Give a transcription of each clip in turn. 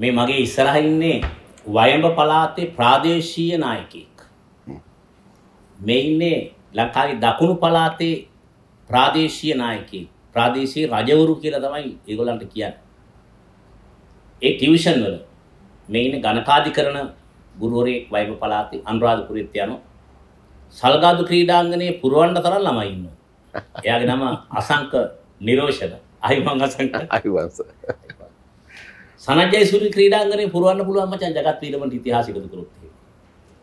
මේ මගේ ඉස්සරහ ඉන්නේ වයඹ පළාතේ ප්‍රාදේශීය නායකයෙක්. මේ ඉන්නේ ලංකාවේ දකුණු පළාතේ ප්‍රාදේශීය නායකයෙක්. ප්‍රාදේශීය රජවරු කියලා තමයි ඒගොල්ලන්ට කියන්නේ. ඒ ටියුෂන් වල මේ ඉන්නේ ගණකාධිකරණ ගුරුවරයෙක් වයඹ පළාතේ අනුරාධපුරෙත් යනවා. සල්ගාදු ක්‍රීඩාංගණයේ පුරවන්න තරම් ළමයි ඉන්නවා. එයාගේ නම අසංක නිරෝෂණ. අයිවන් අසංක. අයිවන් සර්. සනජයසුරි ක්‍රීඩාංගනේ පුරවන්න පුළුවන් මචං ජගත් වීරමට ඉතිහාස එකතු කරොත්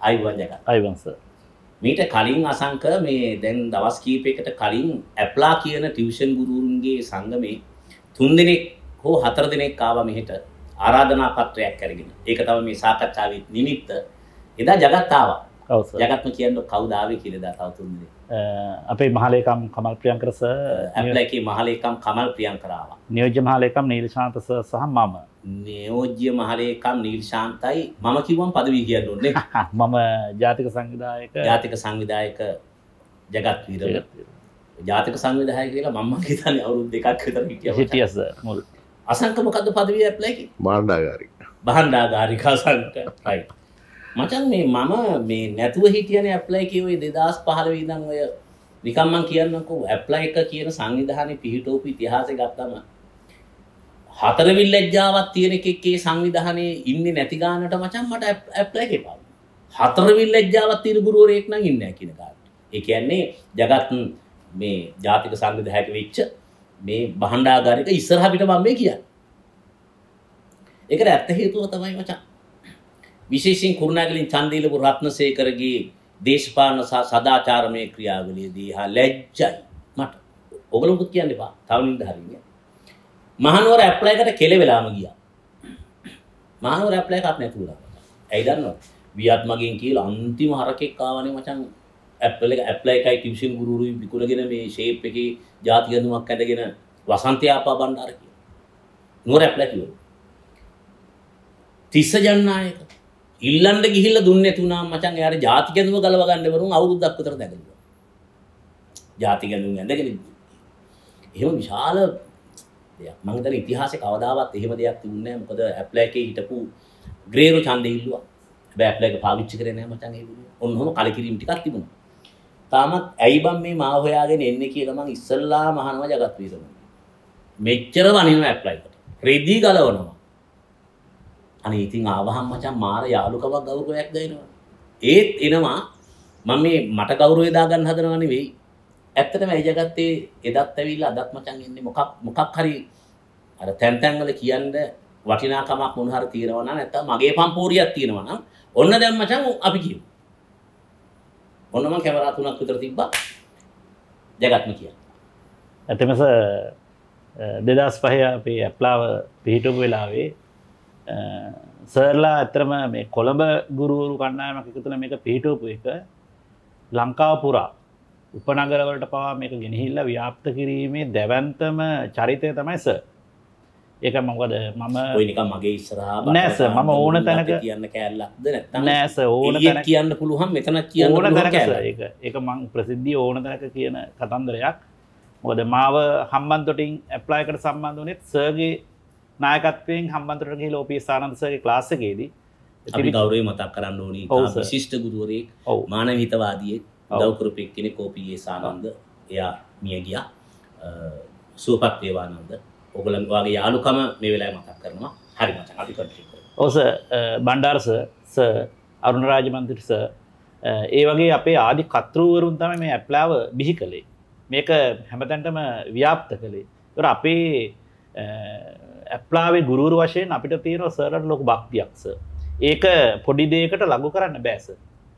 අයිවන් ජගත් අයිවන් සර් මීට කලින් අසංක මේ දැන් දවස් කීපයකට කලින් ඇප්ලා කියන ටියුෂන් ගුරුවරුන්ගේ සංගමේ තුන් දිනක් හෝ හතර දිනක් ආවා මෙහෙට ආරාධනා පත්‍රයක් අරගෙන ඒක තමයි මේ සාකච්ඡාවේ නිමිත්ත එදා ජගත් ආවා ඔව් සර් ජගත්ම කියන්නේ කවුද ආවේ කියලා දා තව තුන් දිනේ අපේ මහලේකම් කමල් ප්‍රියංකර සර් ඇප්ලා එකේ මහලේකම් කමල් ප්‍රියංකර ආවා නියෝජ්‍ය මහලේකම් නීලශාන්ත සර් සහ මම නයෝජ්‍ය මහලේකම් නිල් ශාන්තයි මම කිවම් පදවී කියන්න ඕන්නේ මම ජාතික සංවිධායක ජාතික සංවිධායක ජගත් වීර ජාතික සංවිධාය කියලා මම හිතන අවුරු දෙකක් විතර හිටිය හිටියස මුල් අසංකමකද පදවිය ඇප්ලැකි බණ්ඩාගාරි බහන්ඩාගාරිකා සංකයි මචන් මේ මම මේ නැතුව හිටියන ඇප්ලයි කිවේ දෙදස් පහල විදන් ඔය නිකම්මන් කියන්නකෝ ඇප්ලයි එක කියන සංවිධානය පිහිටෝපි ඉතිහාස ගත්තම හතරවිල් ලැජ්ජාවක් තියෙන එකේ සංවිධානයේ ඉන්නේ නැති ගානට මචං මට ඇප්ලයි කරපන්. හතරවිල් ලැජ්ජාවක් තියෙන ගුරුවරයෙක් නම් ඉන්නේ නැහැ කියන කාට. ඒ කියන්නේ జగත් මේ ජාතික සංවිධායක වෙච්ච මේ භාණ්ඩාගාරික ඉස්සරහ පිට මම මේ කියන්නේ. ඒකට ඇත්ත හේතුව තමයි මචං. විශේෂයෙන් කුරුණෑගලින් චන්දීලපු රත්නසේකරගේ දේශපාලන සහ සදාචාරමය ක්‍රියාවලියදී හා ලැජ්ජයි මට. ඔගලමුත් කියන්න එපා. තව නින්ද හරින්නේ. මහනුවර ඇප්ලයි එකට කෙලෙවෙලාම ගියා. මහනුවර ඇප්ලයි එකක් නැතුව ගියා. ඇයි දන්නවද? වියත් මගෙන් කියලා අන්තිම හරකෙක් ආවනේ මචං ඇප්ලයි එක ඇප්ලයි එකයි ටියුෂන් ගුරුවරුයි විකුණගෙන මේ ෂේප් එකේ ಜಾති ගඳුමක් ඇඳගෙන වසන්තය ආපා බණ්ඩාර කියලා. නුවර ඇප්ලයි කිව්වා. තිස්ස ජන්නායක ඉල්ලන්න ගිහිල්ලා දුන්නේ තුනා මචං එයාට ಜಾති ගැඳුම ගලව ගන්න බරුන් අවුරුද්දක් විතර දැකලා. ಜಾති ගැඳුම් ඇඳගෙන. එහෙම විශාල දෙයක් මහිතන ඉතිහාස කවදාවත් එහෙම දෙයක් තිබුණේ මොකද ඇප්ල එකේ හිටපු ග්‍රේරු ඡන්දෙ ඉල්ලුවා හැබැයි ඇප්ල එක පාවිච්චි කරේ නැහැ මචං ඒ බුදු ඔන්නෝම කලකිරීම ටිකක් තිබුණා තාමත් ඇයි බම් මේ මාව හොයාගෙන එන්නේ කියලා මං ඉස්සල්ලාම අහනවා జగත් වීසම මෙච්චර වනිනවා ඇප්ල එකට රෙදි ගලවනවා අනේ ඉතින් ආවහම් මචං මාර යාළුකමක් ගෞරවයක් දෙනවා ඒත් එනවා මම මේ මට ගෞරවය දාගන්න හදනවා නෙවෙයි ඇත්තටම ඒ ජගත්තේ එදත් ඇවිල්ලා අදත් මචං ඉන්නේ මොකක් මොකක් හරි අර තැන් තැන් වල කියන්න වටිනාකමක් මොන හරි තියෙනවා නම් නැත්තම් මගේ පම්පෝරියක් තියෙනවා නම් ඔන්න දැන් මචං අපි කියමු. ඔන්න මම කැමරා තුනක් විතර තිබ්බා. ජගත්ම කියන. ඇත්තම සර් 2005 අපේ ඇප්ලාව පිහිටපු වෙලාවේ සර්ලා ඇත්තම මේ කොළඹ ගුරුවරු කණ්ඩායමක් එකතුන මේක පිහිටවපු එක ලංකාව පුරා උපනගරවලට පවා මේක ගෙනහිල්ල ව්‍යාප්ත කිරීමේ දැවන්තම චරිතය තමයි ස ඒක මොකද මම නික මගේ ඉස්රා නෑස මම ඕන තැනක කියන්න කෑල්ලක්ද නෑස ඕන තැන කියන්න පුළුවන් මෙතන කියන්න ඕන තැන එක මං ප්‍රසිද්ධිය ඕන තැනක කියන කතන්දරයක් මොද මාව හම්බන්තොටින් ඇප්ලයිකට සම්බන්ධ වනෙත් සර්ගේ නායකත්වයෙන් හම්බන්තරගේ ලෝපී සානන්සගේ ලාසකේදී අපි ගෞරේ මතක් කරන්න ඕනි ශිෂ්ට ගුරුවරේ මානවිතවාදියෙක් දවකරුපෙක් කෙනෙ කෝපියේ සානන්ද එයා මිය ගියා සූපත් වේවානන්ද ඔගලන්වාගේ යාලුකම මේ වෙලා මතක් කරනවා හරි මචන් අපි කට ඕස බණ්ඩාර්ස ස අරුණරාජමන්තිරිස ඒ වගේ අපේ ආදි කතෘවරුන් තම මේ ඇප්ලාව බිහි කළේ මේක හැමතැන්ටම ව්‍යාප්ත කළේ තොර අපේ ඇප්ලාවේ ගුරුරු වශයෙන් අපිට තියෙන සරට ලොක භක්තියක්ස ඒක පොඩි දේකට ලඟු කරන්න බෑස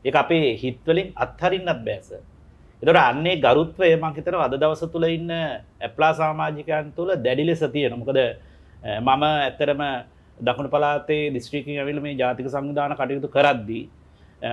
ඒක අපේ හිත්වලින් අත්හරින්නත් බෑස. එතකොට අන්නේ ගරුත්වය මම හිතනවා අද දවස තුල ඉන්න ඇප්ලා සමාජිකයන් තුල දැඩි ලෙස තියෙනවා. මොකද මම ඇත්තරම දකුණු පළාතේ දිස්ත්‍රික්කයෙන් ඇවිල්ලා මේ ජාතික සංවිධාන කටයුතු කරද්දී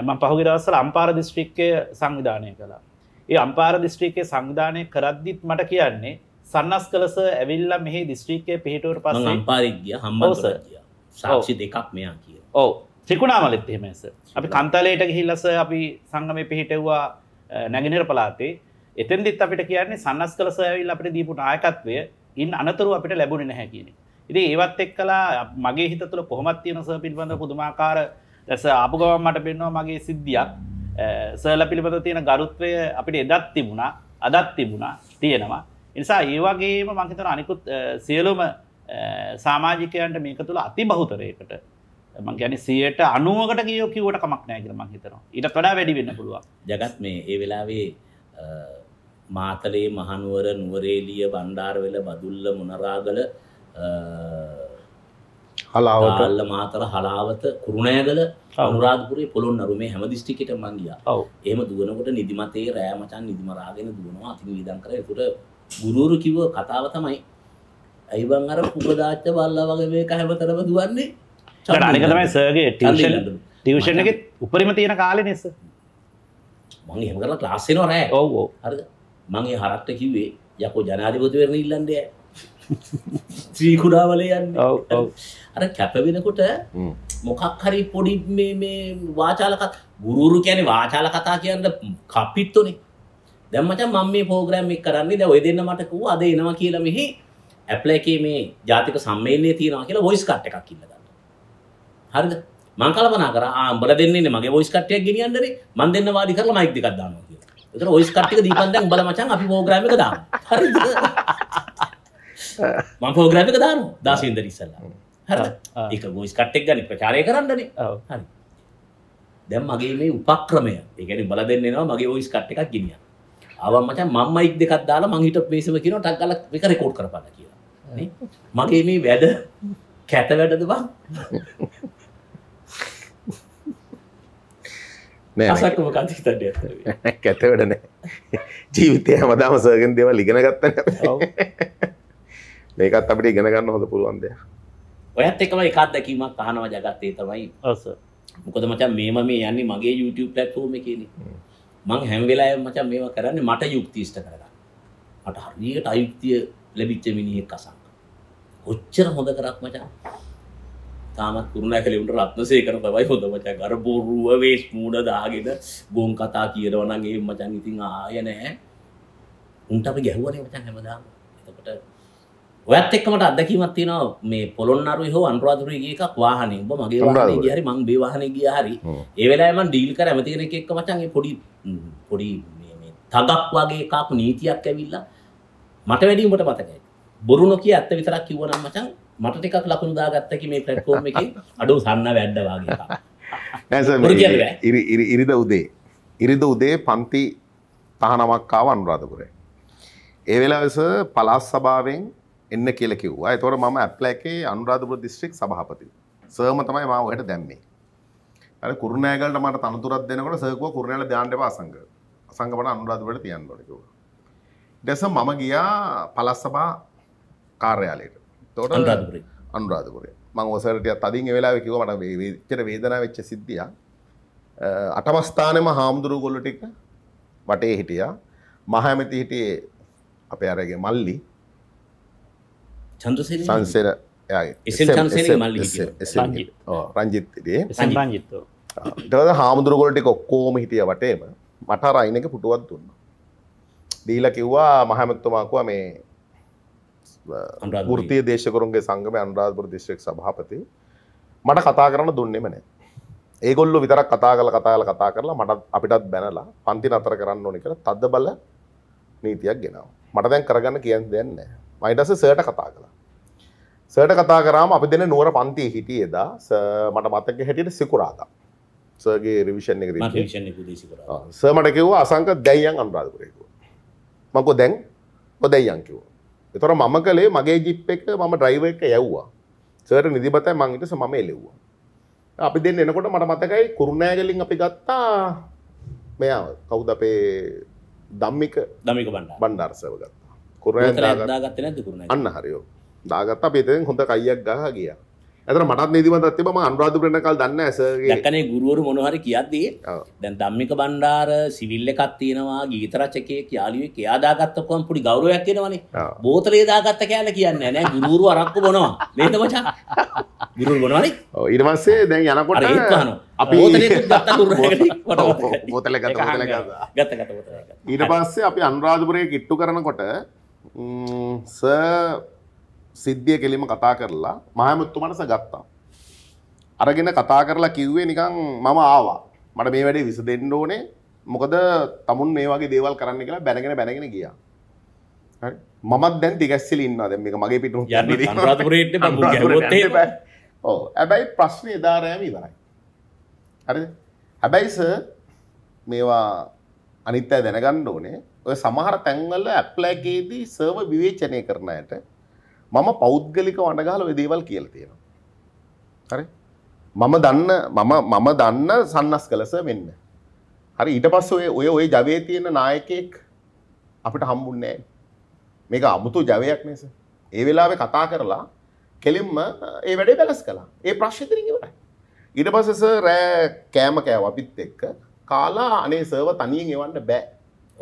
මම පහුගිය දවස්වල අම්පාර දිස්ත්‍රික්කය සංවිධානය කළා. ඒ අම්පාර දිස්ත්‍රික්කයේ සංවිධානය කරද්දිත් මට කියන්නේ සන්නස් කලස ඇවිල්ලා මෙහි දිස්ත්‍රික්කයේ පිහිටුවට පස්සේ අම්පාරෙ ගියා හම්බන්තොට oh, ගියා. සාක්ෂි දෙකක් මෙයා කියලා. ඔව්. Oh. ත්‍රිකුණාමලෙත් එහෙමස අපි කන්තලයට ගිහිල්ලස අපි සංගමය පිහිටෙව්වා නැගෙනර පලාතේ එතන්දිත් අපිට කියන්නේ සන්නස් කළ සෑවිල් අපට දීපු නායකත්වය ඉන් අනතුරු අපිට ලැබුණ නැහැ කියනෙ. ඉදි ඒවත් එක් කලා මගේ හිත තුළ කොහොමත් තියෙන සහ පිල්බඳ පුදුමාකාර ඇස අප ගවම් මට පෙන්නවා මගේ සිද්ධියක් සල පිළිබඳ තියෙන ගරුත්වය අපිට එදත් තිබුණා අදත් තිබුණා තියෙනවා. නිසා ඒවාගේම මංහිතන අනිකුත් සියලුම සාමාජිකයන්ට මේක තුළ අති බහුතරයකට ගැන සියයට අනුවකට කියෝ කිවට කමක් නෑකර මං හිතනවා ඉට තොඩා වැඩි වෙන්න පුළුවන් ජගත් මේ ඒ වෙලාවේ මාතලේ මහනුවර නුවරේලිය බණ්ඩාරවෙල බදුල්ල මොනරාගල හලාවල්ල මාතර හලාවත කුරුණෑගල අනුරාධපුරේ පොළොන් අරුමේ හැම දිස්ටිකට මංගිය ඔව එහම දුවනකොට නිදිමතේ රෑමචන් නිදිමරාගෙන දුවනවා අතින් විදන් කර එකුට ගුරුරු කිව කතාව තමයි ඇයිබං අර පුපදාච්ච බල්ල වගේ මේ හැමතරම දුවන්නේ අනිකතමයි සර්ගේ ටෂන් ටියෂන එක උපරිම තියෙන කාලෙ නෙස මං හම කරලා ලාස්සෙනවා නෑ ඔවෝ හරි මගේ හරක්ට කිව්වේ යකෝ ජනාධිපතිවරණ ඉල්ලන්ඩය ත්‍රීකුඩාවල යන්න අර කැපවෙනකොට මොකක් හරි පොඩි මේ වාචාලකත් ගුරුරු කැන වාචාල කතා කියන්න කපිත්තුනේ දැම්මච මම මේ පෝග්‍රෑම් එක් කරන්නේ දැ ඔය දෙන්න මටකූ අද එනවා කියලා මෙහි ඇප්ලැකේ මේ ජාතික සම්මේලය තියෙනවා කියලා වොයිස් කට්ට එකක් කිල්ලද හරිද මං කල්පනා කරා ආ උඹලා දෙන්නේ මගේ වොයිස් කට්ටියක් ගෙනියන්නනේ මං දෙන්න වාඩි කරලා මයික් දෙකක් දානවා කියලා. ඒතර වොයිස් කට් එක දීපන් දැන් උඹලා මචං අපි ප්‍රෝග්‍රෑම් එක දානවා. හරිද? මං ප්‍රෝග්‍රෑම් එක දානවා 16 ඉඳන් ඉස්සෙල්ලා. හරිද? ඒක වොයිස් කට් එක ගන්න ප්‍රචාරය කරන්නනේ. ඔව්. හරි. දැන් මගේ මේ උපක්‍රමය. ඒ කියන්නේ උඹලා දෙන්න එනවා මගේ වොයිස් කට් එකක් ගෙනියන්න. ආවම මචං මම මයික් දෙකක් දාලා මං හිටපු මේසෙම කියනවා ටක් ගාලා මේක රෙකෝඩ් කරපන්න කියලා. නේ? මගේ මේ වැඩ කැත වැඩද බං? නෑසක්ම කන්සිතට ඇත ඇතවටන ජීවිතය හමදාම සර්ගෙන් දේව ලිගෙන ගත්තන මේකත් අපට ඉගෙනගන්න හොඳ පුළුවන්ද ඔයත් එකම එකත් දැකීමක් අහනවා ජගත්තේ තමයි ඔස මොකද මචන් මේම මේ යන්නේ මගේ YouTube පලට්ෆෝම කියන මං හැම්වෙලා මචන් මේවා කරන්න මට යුක්තිෂ්ට කරගන්න මට හරියට අයුක්තිය ලැබිච්ච මිනිහෙක් කසක් ඔච්චර හොඳ කරක් මචා තාමත් කුරුණා කලෙවුට රත්නසේ කර තවයි හොඳ මචා අර බොරුව වේස් මූඩ දාගෙන ගොන් කතා කියරවනගේ මචන් ඉතින් ආය නෑ උන්ට අපි ගැහුවනේ මචන් හැමදාම එතකොට ඔයත් එක්කමට අදකීමත් තියෙනවා මේ පොළොන්නරුයි හෝ අනුරාධපුරයේ එකක් වාහනේ ඔබ මගේ වාහනේ ගිය හරි මං මේ වාහනේ ගියා හරි ඒ වෙලාවේ මං ඩීල් කර ඇමති කෙනෙක් එක්ක මචන් ඒ පොඩි පොඩි මේ මේ තගක් වගේ එකක් නීතියක් ඇවිල්ලා මට වැඩි උඹට මතකයි බොරු නොකිය ඇත්ත විතරක් කිව්වනම් මචන් මට ටිකක් ලකුණු දාගත්තකි මේ පැට්කෝම් එක අඩු සන්න වැඩ්ඩවාගේ ඉරිද උදේ ඉරිද උදේ පන්ති තහනමක්කාව අනුරාධපුරේ. ඒ වෙලාවෙස පලාස් සභාවෙන් එන්න කියල කිව්වා තොර ම ඇප්ලෑකේ අනුරාධපුර දිස්ත්‍රික් සභහපති සර්ම තමයි මාව හට දැම්මේ ඇ කුරුණෑගලට මට තනතුරත් දෙනකට සයකුව කුරණල ්‍යාන්ඩව අසංග අසංගමට අනුරාධපුරට තියන් ොටකව. දෙස මම ගියා පලස් සභා කාර්යාලයට තෝට අන්රාධපුරේ අනුරාධපුරේ මං ඔසරටය තදින් වෙලා කිව මට චට වේදනා වෙච්ච සිද්ධිය අටමස්ථානම හාමුදුරු ගොල්ලු ටික වටේ හිටියා මහමැති හිටියේ අප අරගේ මල්ලි චන්ද සංසර රංජිත්තේ ඉටද හාමුදුරුගොලටි ඔක්කෝම හිටිය වටේම මට රයිනක පුටුවත් දුන්න දීල කිව්වා මහමැත්තුමාකුව මේ ෘතිය දේශකරුන්ගේ සංගම අනුරාධපුර දිශ්‍රක් සභාපති මට කතා කරන්න දුන්නෙමනේ ඒගොල්ලු විතරක් කතා කල කතාල කතා කරලා මට අපිටත් බැනලා පන්ති අතර කරන්න ඕනි කර තද බල නීතියක් ගෙනවා මට දැන් කරගන්න කියන්න දෙන්න මයිටස සට කතා කලා සට කතා කරාම අපි දෙන නුවර පන්ති හිටිය එදා මට මතක හැටියට සිකුරාදා සගේ රිවිෂන් එක සමට කිව්වා අසංක දැයියන් අනුරාධපුරයකුව මකෝ දැන් ඔ දැයියන් කිව්වා එතොර මම කළේ මගේ ජිප් එක මම ඩ්‍රයිව එක යව්වා සර් නිදිබතයි මංගට සමම එලෙව්වා අපි දෙන්න එනකොට මට මතකයි කුරුණෑගලින් අපි ගත්තා මෙයා කවුද අපේ දම්මික දමික බන්න බණ්ඩාර්සව ගත්තා කුර අන්න හරිෝ දාගත්ත අපිතෙන් හොඳ කයියක් ගහ ගියා ඇතර මටත් නිදිමතත් එබ අනුරාධපුරන කල් දන්න ඇසගේ කනේ ගුරුවරු මොනහරි කියද්දී දැන් ධම්මික බණ්ඩාර සිවිල්ල එකක් තියෙනවා ගීතරචකය යාලිුවේ එයාදාගත්තකොම් පුඩි ගෞරවයක් කියෙනවනේ බෝතරේ දාගත්ත කෑල කියන්න නෑ ගුරුවරු අරක්කු බොනවා නේද මචා ගුරුල් බොනවානේ ඉරවස්සේ දැන් යනකොට ඒත්වානවා ඊට පස්සේ අපි අනුරාධපුරය කිට්ටු කරනකොට ස සිද්ධිය කෙලිම කතා කරලා මහමත්තුමටස ගත්තා. අරගෙන කතා කරලා කිව්වේ නිකං මම ආවා මට මේ වැඩේ විස දෙන්න ඕනේ මොකද තමුන් මේ වගේ දේවල් කරන්න කියලා බැනගෙන බැනගෙන ගියා. මමත් දැන් දිගැස්සල ඉන්නවා දැන් මේක මගේ පිටු ඇබැයි ප්‍රශ්නය ධාරයම ඉවරයි. හරි හැබැයි ස මේවා අනිත්තය දැනගන්න ඕනේ ඔය සමහර තැන්වල ඇප්ලෑගේදී සර්ව විවේචනය කරනයට මම පෞද්ගලික වඩගහල ඔය දේවල් කියලා තියෙනවා. හරි? මම දන්න මම මම දන්න සන්නස් කළස වෙන්න. හරි ඊට පස්සේ ඔය ඔය ජවයේ තියෙන නායකයෙක් අපිට හම්බුන්නේ නැහැ. මේක අමුතු ජවයක් නේස. ඒ වෙලාවේ කතා කරලා කෙලින්ම ඒ වැඩේ බැලස් කළා. ඒ ප්‍රශ්නේ ඉතින් ඉවරයි. ඊට පස්සේ සර් කෑම කෑව අපිත් එක්ක කාලා අනේ සර්ව තනියෙන් එවන්න බෑ.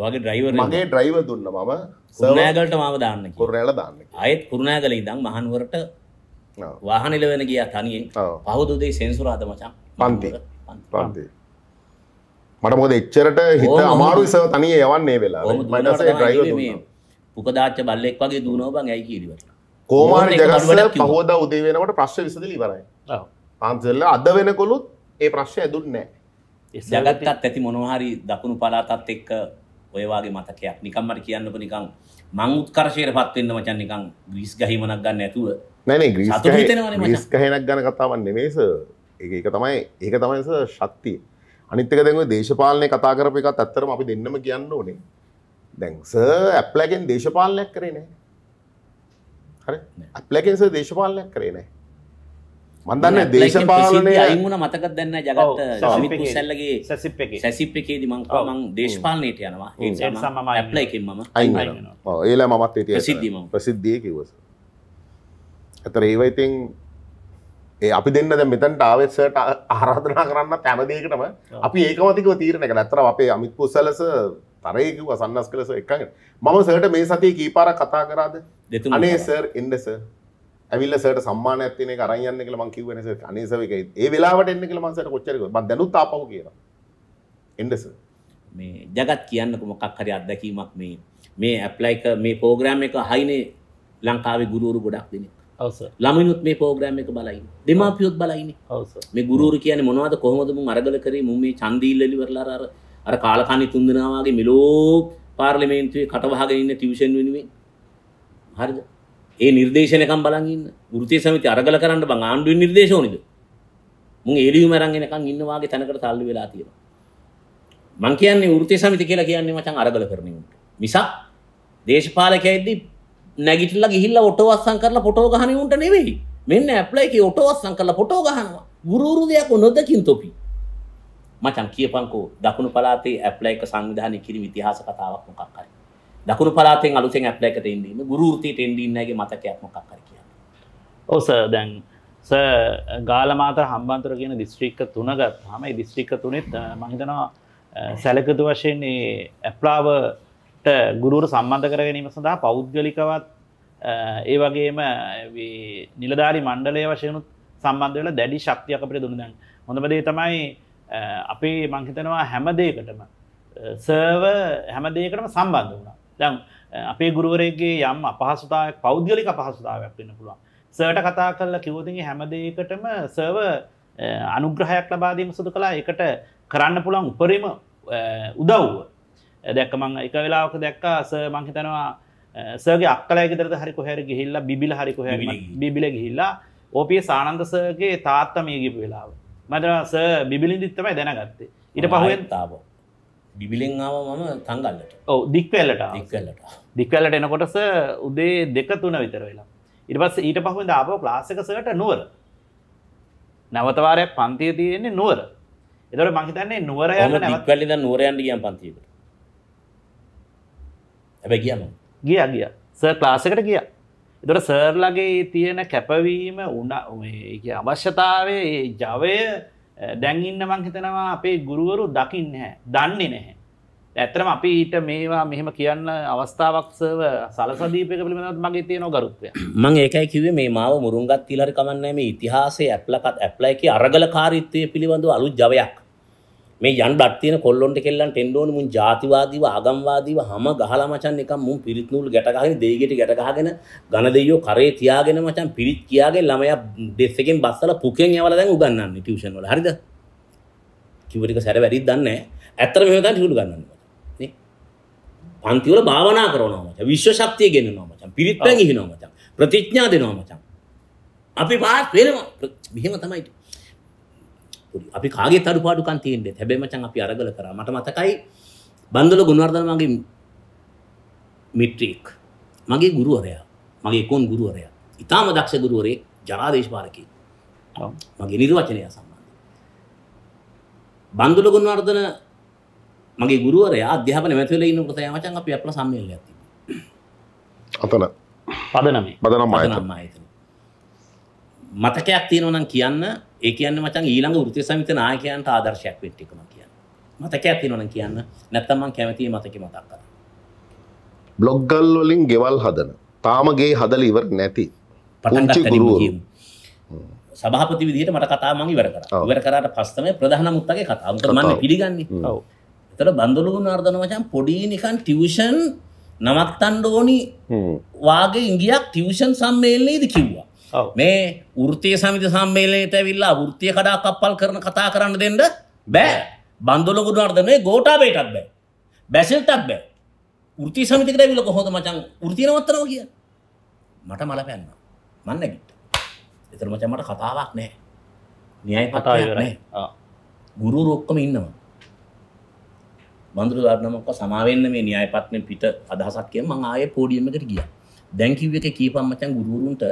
වගේ ඩ්‍රයිවර් මගේ ඩ්‍රයිව දුන්න මම සනෑගලට මාව දාන්න කුරනෑල දාන්න අයත් කුරුණෑ කළ ඉදම් මහන්ුවරට වාහනිල වෙන ගිය තනියෙන් පහුදුදේ සෙන්සුරාද මචා පන්ති පන්ති මට මොද එච්චරට හිත අමාරු ඉසව තනිය යවන්නේ වෙලා පුකදාච්ච බල්ලෙක් වගේ දුනෝබන් ඇයි කිරීමට කෝමාර ජගස්වල පහෝද උදේ වෙනකට ප්‍රශ්ය විසඳ ඉවරයි පන්සල්ල අද වෙනකොළුත් ඒ ප්‍රශ්ය ඇදුන්නෑ ජගත්තත් ඇති මොනවාහරි දකුණු පලාතත් එක්ක ඔයවාගේ මතකයක් නිකම්මට කියන්නප නිකං මං උත්කර්ශයට පත්වෙන්න මචන් නිකං ග්‍රීස් ගහිමනක් ගන්න ඇතුව නැන ග්‍රීස් ගහනක් ගන කතාවන්න නේස එක තමයි ඒක තමයිස ශක්තිය අනිත්තක දැව දේශපාලනය කතා කරප එකත් ඇත්තරම අපි දෙන්නම කියන්න ඕනේ දැන්ස ඇප්ලගෙන් දේශපාලනයක් කරේ නෑ හරි ඇප්ලගෙන්ස දේශපාලනයක් කරේ නෑ මන්දන්න දේශපාලනය අයිමුණ මතකත් දන්න ජගත් සැල්ලගේ සැසිප් එක සැසිප් එකේ දිමං මං දේශපාලනයට යනවා සම ඇප්ල එකෙන් මම අයි ඒල මත් ට සිද්ධීම ප්‍රසිද්ධිය කිවස ඇතර ඒවයිතින් ඒ අපි දෙන්න ද මෙතන්ට ආවෙත්සට ආරාධනා කරන්න තැමදයකටම අපි ඒකමතිකව තීරණ එක ඇතර අපේ අමිත් පුසලස තරයක වසන්නස් කලස එකඟ මම සට මේ සතිය කීපාර කතා කරාද අනේ සර් එන්නස ඇවිල්ල සට සම්මාන ඇතින කරයන්න කළ මං කිව නස අනේසවක ඒ වෙලාවට එන්න කළ මන්සට කොච්චරක බන් දැනුත් තාපව කියලා එඩස මේ ජගත් කියන්නක මොකක් හරි අත්දැකීමක් මේ මේ ඇප්ලයික මේ පෝග්‍රෑම් එක හයිනේ ලංකාවේ ගුරුවරු ගොඩක් දෙනෙක් ළමිනුත් මේ පෝග්‍රෑම් එක බලයි දෙමාපියොත් බලයින මේ ගුරුවරු කියන මොනවද කොහොමදම අරගල කරේ මුම මේ චන්දීල්ලලිවරලා අර අර කාලකානි තුන්දනාවගේ මිලෝ පාර්ලිමේන්තුවේ කටවහගෙන ඉන්න ටියුෂන් වෙනුවෙන් හරිද ඒ නිර්දේශනකම් බලන් ඉන්න. වෘත්තීය සමිතිය අරගල කරන්න බං ආණ්ඩුවේ නිර්දේශ ඕනිද? මුන් එළියුම අරන් එනකන් ඉන්න වාගේ තැනකට තල්ලු වෙලා තියෙනවා. මං කියන්නේ වෘත්තීය සමිතිය කියලා කියන්නේ මචං අරගල කරන උන්ට. මිසක් දේශපාලකයෙක්දි නැගිටලා ගිහිල්ලා ඔටෝවස්සම් කරලා ෆොටෝ ගහන උන්ට නෙවෙයි. මෙන්න ඇප්ලයි එකේ ඔටෝවස්සම් කරලා ෆොටෝ ගහනවා. ගුරුුරු දෙයක් නොදකින් තොපි. මචං කියපන්කෝ දකුණු පළාතේ ඇප්ලයි එක සංවිධානය කිරීම ඉතිහාස කතාවක් මොකක් හරි. දකුණු පලාතෙන් අලුතෙන් ඇප්ලයිකට එන්නන්න ගුරුෘතියට එන්ඩින්නගේ මතකයක් මොකක් කර කියන්න ඕස දැන් ස ගාලමාත හම්බන්තර කියන දිස්ත්‍රික්ක තුනගත් හමයි දිස්ත්‍රික්ක තුනෙත් මහිතනවා සැලකතු වශයෙන් ඇප්ලාවට ගුරුර සම්බන්ධ කර ගැනීම සඳහා පෞද්ගලිකවත් ඒ වගේම නිලධාරි මණ්ඩලය වශයනුත් සම්බන්ධ වෙල දැඩි ශක්තියක පිට දුන්නදැන් හොඳමදේ තමයි අපේ මංහිතනවා හැමදේකටම සර්ව හැමදේකටම සම්බන්ධ වුණ දැන් අපේ ගුරුවරගේ යම් අපහසුතාවක් පෞද්ගලික පහසුතාවයක් වන්න පුළුවන් සර්ට කතා කරලා කිවෝතිගේ හැමදේකටම සර්ව අනුග්‍රහයක් ලබාදීම සුදු කලා එකට කරන්න පුළන් උපරිම උදව්ව දැක්කමං එක වෙලාවක දැක්කා ස මංහිතනවා සගේ අක්කලයගෙදරද හරි කොහැර ගිහිල්ලා බිබිල හරි කොහැ බිබිල ගිහිල්ලා ඕපිය සානන්දසගේ තාත්තමයගිපු වෙලාව මදවා ස බිබිලින් දිත්තමයි දැනගත්තේ ඉට පහුවෙන්තාාව බිවිලෙන් ආව මම තංගල්ලට ඔව දික්වැලට දික්වැලට දික්වැලට එනකොටස උදේ දෙක තුන විතර වෙලා ඉරිපස් ඊට පහුවෙන් ආප ලාසක සට නුවර නවතවාරයක් පන්තිය තියෙන්නේ නුවර එතට මහිතන්නේ නුවර වැලිද නුවරයන්ට ගියම් පන්තිීට ඇබැ කියම ගිය ගිය සර් ලාසකට ගිය එතොට සර්ලගේ තියෙන කැපවීම උන්න අවශ්‍යතාවේ ජවය දැන් ඉන්න මං හිතනවා අපේ ගුරුවරු දකින්න හැ දන්නේ නැහැ. ඇත්තරම අපි ඊට මේවා මෙහෙම කියන්න අවස්ථාවක් සර්ව සලසදීපක පිළිබඳව මගේ තියෙන ගරුත්වය. මම ඒකයි කිව්වේ මේ මාව මුරුංගත් කියලා හරි කමන්නේ මේ ඉතිහාසයේ ඇප්ලකත් ඇප්ලයි කිය අරගලකාරීත්වය පිළිබඳව අලුත් ජවයක්. මේ යන් බත් තියෙන කොල්ලොන්ට කෙල්ලන්ට එන්න ඕනේ මුන් ಜಾතිවාදීව ආගම්වාදීව හැම ගහලා මචන් නිකන් මුන් පිරිත් නූල් ගැට ගහගෙන දෙයිගෙට ගැට ගහගෙන ඝන දෙයියෝ කරේ තියාගෙන මචන් පිරිත් කියාගෙන ළමයා ඩෙස් එකෙන් බස්සලා පුකෙන් යවලා දැන් උගන්වන්නේ ටියුෂන් වල හරිද කිව්ව ටික සැර වැඩිද දන්නේ නැහැ ඇත්තට මෙහෙම තමයි ටියුෂන් ගන්නන්නේ නේ පන්ති වල භාවනා කරනවා මචන් විශ්ව ශක්තිය ගෙනනවා මචන් පිරිත් පැන් ඉහිනවා මචන් ප්‍රතිඥා දෙනවා මචන් අපි පාස් වෙනවා මෙහෙම තමයි පොඩි. අපි කාගේ තරුපාඩුකම් තියෙන්නේ. හැබැයි මචං අපි අරගල කරා. මට මතකයි බන්දල ගුණවර්ධන මගේ මිත්‍රෙක්. මගේ ගුරුවරයා. මගේ කොන් ගුරුවරයා. ඊටාම දක්ෂ ගුරුවරේ ජනාදේශ පාරකේ. මගේ නිර්වචනය සම්බන්ධ. බන්දුල ගුණවර්ධන මගේ ගුරුවරයා අධ්‍යාපන මැතිවලා ඉන්නකොට තමයි මචං අපි අපල සම්මේලනයක් තිබුණේ. අතන පදනමේ පදනම ආයතන. මතකයක් තියෙනවා නම් කියන්න ඒ කියන්නේ මචං ඊළඟ වෘත්ති සමිති නායකයන්ට ආදර්ශයක් වෙන්න එක මම කියන්නේ. මතකයක් තියෙනවනම් කියන්න. නැත්තම් මම කැමතියි මතකෙ මතක් කරන්න. බ්ලොග් ගල් වලින් ගෙවල් හදන. තාම ගේ හදලා ඉවර නැති. පුංචි ගුරුවරු. සභාපති විදිහට මට කතා මම ඉවර කරා. ඉවර කරාට පස්සම ප්‍රධාන මුත්තගේ කතාව. මොකද මම පිළිගන්නේ. ඔව්. එතකොට බන්දලුගුණ නර්ධන මචං පොඩි නිකන් ටියුෂන් නවත්තන්න ඕනි වාගේ ඉංගියක් ටියුෂන් සම්මේලනයේදී කිව්වා. මේ ෘතිය සමිති සම්මේලනයට ඇවිල්ලා ෘතිය කඩා කප්පල් කරන කතා කරන්න දෙන්න බෑ බන්දුල ගුණවර්ධනේ ගෝඨාභයටත් බෑ බැසිල්ටත් බෑ ෘතිය සමිතිකට ඇවිල්ලා කොහොමද මචං ෘතිය නවත්තනවා කිය මට මල පැන්නා මන්න නැගිට ඒතර මචං මට කතාවක් නැහැ න්‍යාය කතාවක් නැහැ ගුරු රොක්කම ඉන්නවා බන්දුල ගන්නමක සමාවෙන්න මේ න්‍යායපත්නේ පිට අදහසක් කියන මං ආයේ පෝඩියම් එකට ගියා දැන් කිව්ව එක කීපම් මචං ගුරුවරුන්ට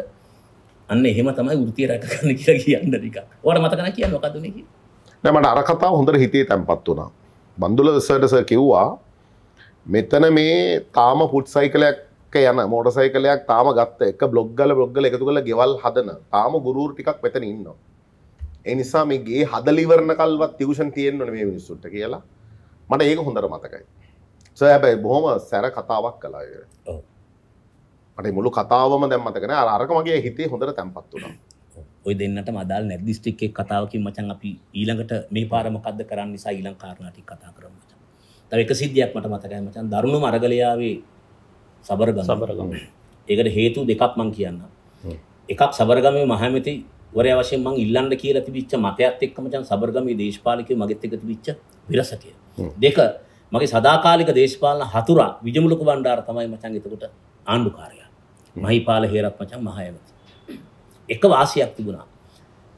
අන්න එහෙම තමයි ෘතිය රැකගන්න කියලා කියන්න ටිකක්. ඔයාලට මතකන කියන්නේ මොකද්ද මේ කියන්නේ? නෑ මට අර කතාව හොඳට හිතේ තැම්පත් වුණා. බන්දුල සර්ට සර් කිව්වා මෙතන මේ තාම පුට් සයිකලයක් යන මෝටර් සයිකලයක් තාම ගත්ත එක බ්ලොග් ගල බ්ලොග් ගල එකතු කරලා ගෙවල් හදන තාම ගුරුවරු ටිකක් මෙතන ඉන්නවා. ඒ නිසා මේ ගේ හදලා ඉවරනකල්වත් ටියුෂන් තියෙන්න ඕනේ මේ මිනිස්සුන්ට කියලා. මට ඒක හොඳට මතකයි. සර් හැබැයි බොහොම සැර කතාවක් කළා ඒක. ඔව්. මට මුළු කතාවම දැම් මතකන අරක මගේ හිතේ හොඳට තැන්පත් වුණා ඔය දෙන්නට මදාල් නැදිස්ටික්කේ කතාවකින් මචන් අපි ඊළඟට මේ පාරමකක්ද කරන්න නිසා ඊළං කාරණටි කතා කරම මචන් තව එක සිද්ධියක් මට මතකයි මචන් දරුණු මරගලයාවේ සබරගම සබරගම ඒකට හේතු දෙකක් මං කියන්න එකක් සබරගමේ මහැමති වරය වශයෙන් මං ඉල්ලන්න කියලා තිබිච්ච මතයත් එක්ක මචං සබර්ගමේ දේශපාලකයෝ මගෙත් එක්ක තිබිච්ච විරසකය. දෙක මගේ සදාකාලික දේශපාලන හතුරා විජමුලක බණ්ඩාර තමයි මචං එතකොට ආණ්ඩුකාරයා. මහිපාල හේරත් මචං මහ ඇමති. එක වාසියක් තිබුණා.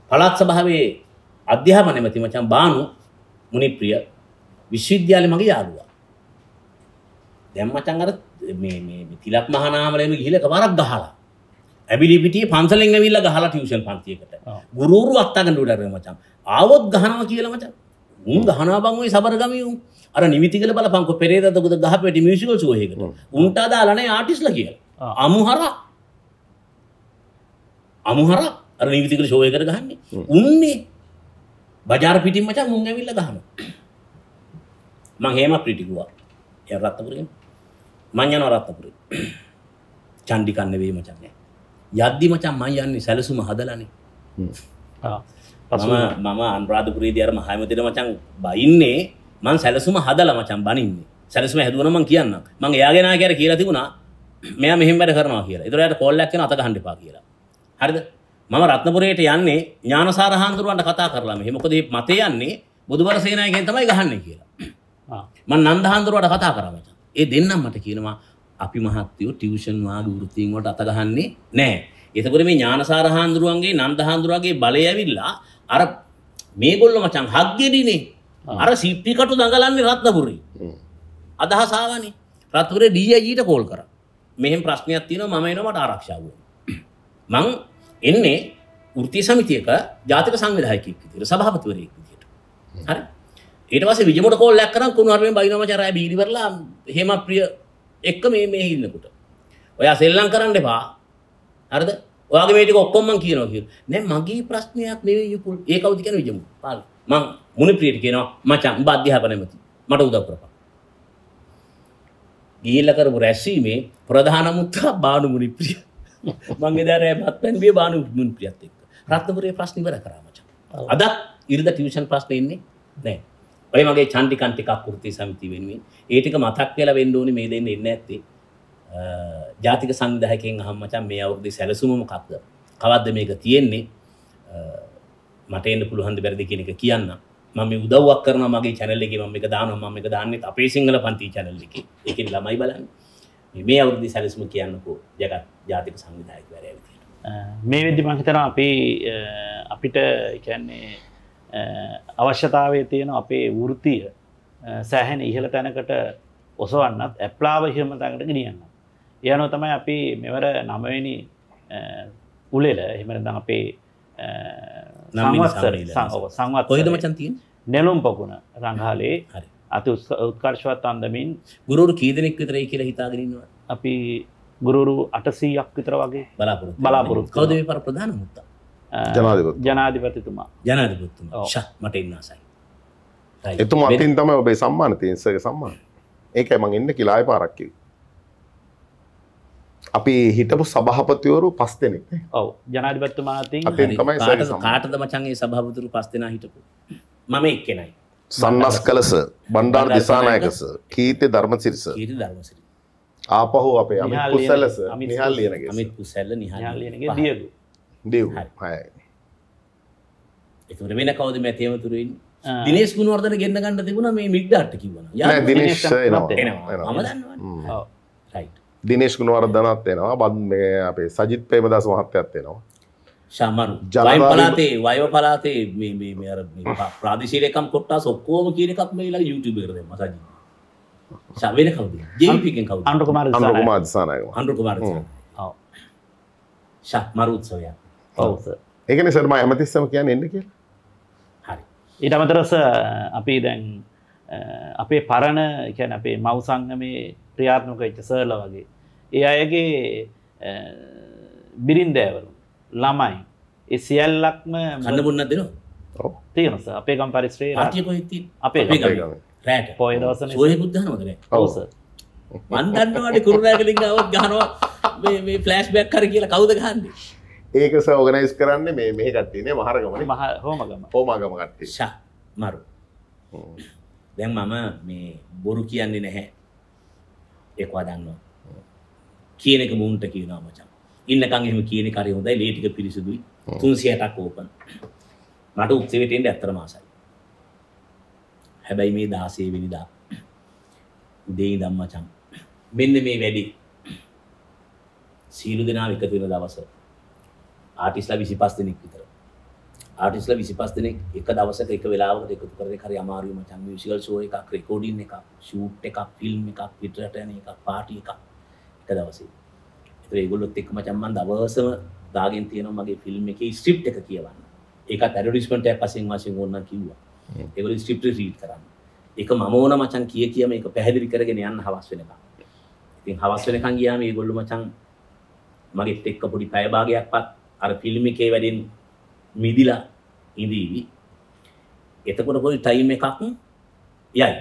පළාත් සභාවේ අධ්‍යාපන ඇමති මචං බානු මුනිප්‍රිය විශ්වවිද්‍යාලේ මගේ යාළුවා. දැන් මචං අර මේ මේ තිලක් මහානාමලේම ගිහිල්ලා කවරක් ගහලා. ඇබිලි පිටියේ පන්සලෙන් ඇවිල්ලා ගහලා ටියුෂන් පන්තියකට. ගුරුවරු අත්තගන්න උඩරේ මචං. ආවොත් ගහනවා කියලා මචං. උන් ගහනවා බං ওই සබර ගමී උන්. අර නිමිති කියලා බලපන්කො පෙරේදද ගහපෙටි මියුසිකල් ෂෝ එකකට. උන්ට අදාළ නැහැ ආටිස්ලා කියලා. අමුහර අමුහර අර නීතිකට ශෝය කර ගහන්නේ උන්නේ බජාර පිටින් මචන් මුං ඇවිල්ලා ගහනවා මං හේම පිටිගුවා එයා රත්නපුරේ මං යනවා රත්නපුරේ චණ්ඩිකන් නෙවෙයි මචන් යද්දි මචන් මං යන්නේ සැලසුම හදලානේ මම මම අනුරාධපුරේදී අර මහයමතිට මචන් බයින්නේ මං සැලසුම හදලා මචන් බනින්නේ සැලසුම හැදුවනම් මං කියන්නම් මං එයාගෙන ආ කියලා කියලා තිබුණා මෙයා මෙහෙම වැඩ කරනවා කියලා. ඒතර එයාට කෝල් එකක් එන අත ගහන්න එපා කියලා. හරිද? මම රත්නපුරයට යන්නේ ඥානසාර හාමුදුරුවන්ට කතා කරලා මෙහෙ. මොකද මේ මතේ යන්නේ බුදුබල සේනායකෙන් තමයි ගහන්නේ කියලා. ආ මම නන්ද හාමුදුරුවට කතා කරා මචං. ඒ දෙන්නම මට කියනවා අපි මහත්තියෝ ටියුෂන් වාගේ වෘත්තීන් වලට අත ගහන්නේ නැහැ. එතකොට මේ ඥානසාර හාමුදුරුවන්ගේ නන්ද හාමුදුරුවගේ බලය ඇවිල්ලා අර මේගොල්ලෝ මචං හග්ගෙඩිනේ. අර සීප්ටි කටු දඟලන්නේ රත්නපුරේ. අදහස ආවනේ. රත්නපුරේ ඩී.අයි.ජී.ට e කෝල් කරා. මෙහෙම ප්‍රශ්නයක් තියෙනවා මම එනවා මට ආරක්ෂාව මං එන්නේ වෘත්ති සමිතියක ජාතික සංවිධායකයෙක් විදියට සභාපතිවරයෙක් විදියට හරි ඊට පස්සේ විජමුට කෝල් එකක් කරන් කුණු හරමෙන් බයිනම චරය බීරිවරලා හේම ප්‍රිය එක්ක මේ මේ ඉන්නකොට ඔයා සෙල්ලම් කරන්න එපා හරිද ඔයාගේ මේ ටික ඔක්කොම මං කියනවා කියලා නෑ මගේ ප්‍රශ්නයක් නෙවෙයි යුපුල් ඒ කවුද කියන විජමු පාල මං මුනිප්‍රියට කියනවා මචං උඹ අධ්‍යාපන නැමති මට උදව් කරපන් ගිහිල්ල කරපු රැස්වීමේ ප්‍රධානමුත්තා බානුමුණි ප්‍රිය මංගෙදරෑ පත්වැන්ගේ බානුමුණ ප්‍රියත් එක් රත්නපුරේ ප්‍රශ්නිවර කරාමච අදත් ඉරිද ටියෂන් ප්‍රශ්නයන්නේ නෑ ඔය මගේ චන්ටිකන්ටිකක් කෘති සමිති වෙනුවෙන් ඒටික මතක් කියලා වෙන්ඩෝනි මේ දෙන්න එන්න ඇත්තේ ජාතික සංවිධහකෙන් හම්මචන් මේ අවුදේ සැලසුමම කක්ද කවද්ද මේක තියෙන්නේ මට එන්න පුළුහන්ද බැරදි කෙනෙක කියන්නම් මම උදව්වක් කරන මගේ චැනල්ලෙක ම එක දාන ම එක දාන්නෙත් අපේ සිංහල පන්ති චැනල්ලෙක එකින් ළමයි බලන්න මේ අවුදි සැලස්ම කියන්නකෝ ජගත් ජාතික සංවිධායකවර මේ වෙදදි මහිතන අපි අපිට කියන්නේ අවශ්‍යතාවේ තියෙන අපේ වෘතිය සෑහැන ඉහළ තැනකට ඔසවන්නත් ඇප්ලාවහිම තැනකට ගෙනියන්න යනෝ තමයි අපි මෙවර නමවෙනි උලෙල එහෙමරදන් අපේ කොයිද මචන්තිය නැලුම් පකුණ රංහාලේ අති උත්කර්ශවත් අන්දමින් ගුරුරු කීදනෙක් විතරයි කියලා හිතාගෙනන්නවා අපි ගුරුරු අටසීයක් විතර වගේ බලාපොර බලාපොරු කවද පර ප්‍රධාන මුත්ත ජනාධිපතිතුමා ජනාධිපතුමා මට ඉන්නසයි එතුමා අතින් තමයි ඔබේ සම්මාන තියන්සක සම්මාන ඒක මං එන්න කිලාය පාරක්කිව අපි හිටපු සභහපතිවරු පස් දෙනෙක් ඔව ජනාධිපත්තුමාතින් තමයි කාටද මචන්ගේ සභාපතුරු පස් දෙෙන හිටපු මම එක් කෙනයි සන්නස් කලස බණ්ඩාර් දිසානායකස කීතය ධර්මසිරිස ආපහෝ අපේ සැලස නිහල් ලියනගේ සැල්ල නිහල්ලියනගේ දියදු දිය් එතුට වෙන කවද මැතියමතුරින් දිනේස් ගුණවර්ධන ගෙන්න්න ගන්න තිබුණ මේ මික්්ඩාට කිවන ම දන්නවා දිනේශ් ගුණවර්ධනත් එනවා බත් මේ අපේ සජිත් ප්‍රේමදාස මහත්තයත් එනවා සමරු ජය පලාතේ වයව පලාතේ මේ මේ මේ අර ප්‍රාදේශීයකම් කොට්ටාස් ඔක්කොම කියන එකක් මේ ඊළඟ YouTube එකට දෙන්න සජිත් සවෙන කවුද JP කෙන් කවුද අනුර කුමාර අනුර කුමාර දිසානායක අනුර කුමාර ඔව් සමරු උත්සවය ඔව් සර් ඒකනේ සර් මම හැමතිස්සම කියන්නේ එන්න කියලා හරි ඊට අමතරව අපි දැන් අපේ පරණ කියන අපේ මව් සංගමේ ක්‍රියාත්මක වෙච්ච සර්ලා වගේ ඒ අයගේ බිරින්දෑවරු ළමයි ඒ සියල්ලක්ම කන්න බොන්නත් දෙනවා තියෙනස අපේකම් පරිස්ත්‍රේ රාජ්‍යකොහිති අපේ රෑට පොය දවසන සුවයකුද්ධන මොදන ඔවස මන්දන්නවාට කුරුණෑගලින්ගාවත් ගහනවා මේ ෆලෑස් බැක් කර කියලා කවුද ගහන්දේ ඒක සෝගනයිස් කරන්න මේ මෙහ කත්තිනේ මහරගමන මහ හෝමගම හෝමගම කත්තේ මරු දැන් මම මේ බොරු කියන්නේ නැහැ ඒවා දන්නවා කියන එක මුන්ට කියනවා මචං. ඉන්නකන් එහෙම කියන එක හරි හොඳයි, ලේ ටික පිරිසිදුයි. 360ක් ඕපන්. මට උත්සවයට එන්න ඇත්තටම ආසයි. හැබැයි මේ 16 වෙනිදා උදේ ඉඳන් මචං මෙන්න මේ වැඩි සීලු දෙනා එකතු වෙන දවස ආටිස්ලා 25 දෙනෙක් විතර. ආටිස්ලා 25 දෙනෙක් එක දවසක එක වෙලාවකට එකතු කරන එක හරි අමාරුයි මචං. මියුසිකල් ෂෝ එකක්, රෙකෝඩින් එකක්, ෂූට් එකක්, ෆිල්ම් එකක්, පිටරට යන එකක්, පාටි එකක්. එක දවසේ ඒගොල්ලොත් එක්ක මචං මම දවසම දාගෙන තියෙනවා මගේ ෆිල්ම් එකේ ස්ක්‍රිප්ට් එක කියවන්න. ඒක ටෙරරිස්ට්මන්ට් එකක් වශයෙන් වශයෙන් ඕන නම් කිව්වා. ඒගොල්ලෝ ස්ක්‍රිප්ට් රීඩ් කරන්න. ඒක මම ඕන මචං කිය කිය මේක පැහැදිලි කරගෙන යන්න හවස් වෙනකම්. ඉතින් හවස් වෙනකම් ගියාම ඒගොල්ලෝ මචං මගෙත් එක්ක පොඩි පැය භාගයක්වත් අර ෆිල්ම් එකේ වැඩෙන් මිදිලා ඉඳීවි. එතකොට පොඩි ටයිම් එකක් යයි.